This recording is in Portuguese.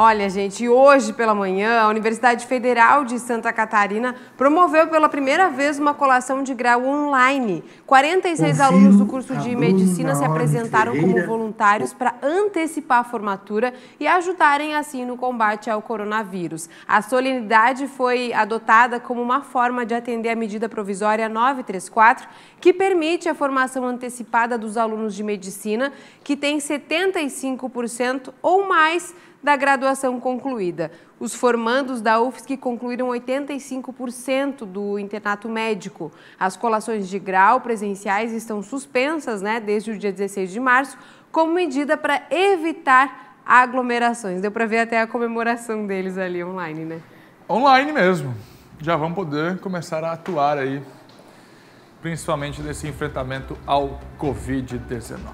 Olha, gente, hoje pela manhã, a Universidade Federal de Santa Catarina promoveu pela primeira vez uma colação de grau online. 46 Ouviu alunos do curso de medicina se apresentaram como voluntários para antecipar a formatura e ajudarem assim no combate ao coronavírus. A solenidade foi adotada como uma forma de atender a medida provisória 934, que permite a formação antecipada dos alunos de medicina que têm 75% ou mais da graduação graduação concluída. Os formandos da UFSC concluíram 85% do internato médico. As colações de grau presenciais estão suspensas né, desde o dia 16 de março, como medida para evitar aglomerações. Deu para ver até a comemoração deles ali online, né? Online mesmo. Já vão poder começar a atuar aí, principalmente nesse enfrentamento ao Covid-19.